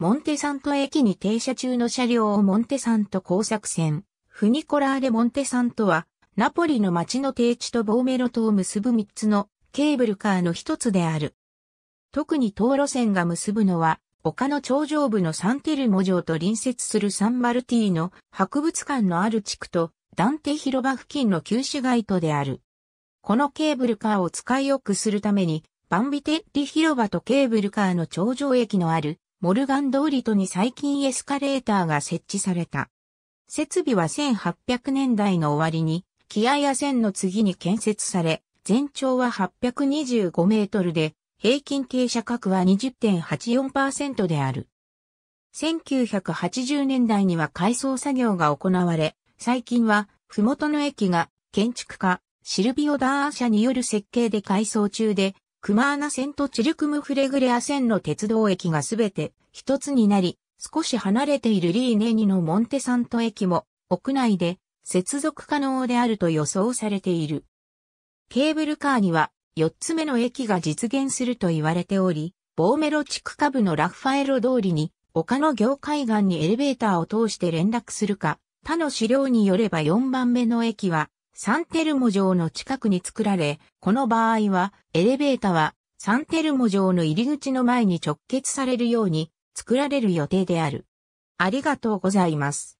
モンテサント駅に停車中の車両をモンテサント工作船、フニコラーレ・モンテサントは、ナポリの町の低地とボーメロとを結ぶ3つのケーブルカーの一つである。特に当路線が結ぶのは、丘の頂上部のサンテルモ城と隣接するサンマルティの博物館のある地区とダンテ広場付近の旧市街とである。このケーブルカーを使いよくするために、バンビテッリ広場とケーブルカーの頂上駅のあるモルガン通りとに最近エスカレーターが設置された。設備は1800年代の終わりに、キアや線の次に建設され、全長は825メートルで、平均停車角は20.84%である。1980年代には改装作業が行われ、最近は、麓の駅が建築家、シルビオ・ダーア社による設計で改装中で、クマーナ線とチルクムフレグレア線の鉄道駅がすべて一つになり、少し離れているリーネニのモンテサント駅も屋内で接続可能であると予想されている。ケーブルカーには4つ目の駅が実現すると言われており、ボーメロ地区下部のラファエロ通りに丘の業界岸にエレベーターを通して連絡するか、他の資料によれば4番目の駅はサンテルモ城の近くに作られ、この場合は、エレベータは、サンテルモ城の入り口の前に直結されるように、作られる予定である。ありがとうございます。